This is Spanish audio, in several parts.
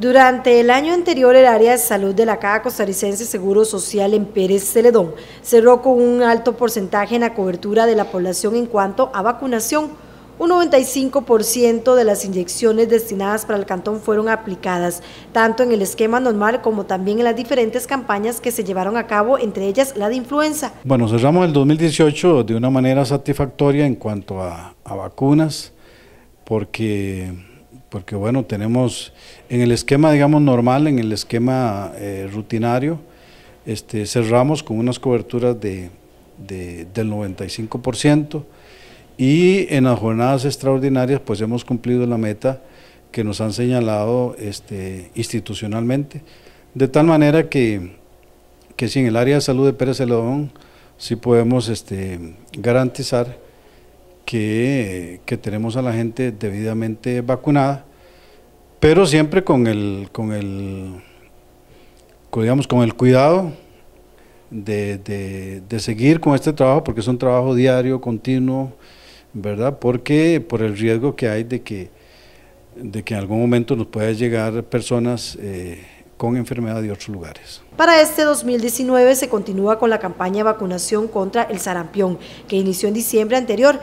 Durante el año anterior, el área de salud de la Caja Costarricense Seguro Social en Pérez Celedón cerró con un alto porcentaje en la cobertura de la población en cuanto a vacunación. Un 95% de las inyecciones destinadas para el cantón fueron aplicadas, tanto en el esquema normal como también en las diferentes campañas que se llevaron a cabo, entre ellas la de influenza. Bueno, cerramos el 2018 de una manera satisfactoria en cuanto a vacunas, porque porque bueno, tenemos en el esquema, digamos, normal, en el esquema eh, rutinario, este, cerramos con unas coberturas de, del 95% y en las jornadas extraordinarias pues hemos cumplido la meta que nos han señalado este, institucionalmente, de tal manera que, que si en el área de salud de Pérez Celedón sí podemos este, garantizar que, tenemos a la gente debidamente vacunada, pero siempre con el, con el, con el cuidado de, seguir con este trabajo, porque es un trabajo diario, continuo, ¿verdad? Porque por el riesgo que hay de que, de que en algún momento nos puedan llegar personas... Eh, con enfermedad de otros lugares. Para este 2019 se continúa con la campaña de vacunación contra el sarampión, que inició en diciembre anterior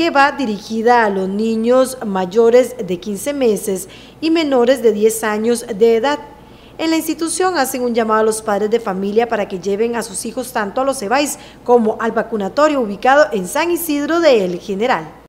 que va dirigida a los niños mayores de 15 meses y menores de 10 años de edad. En la institución hacen un llamado a los padres de familia para que lleven a sus hijos tanto a los EVAIS como al vacunatorio ubicado en San Isidro de El General.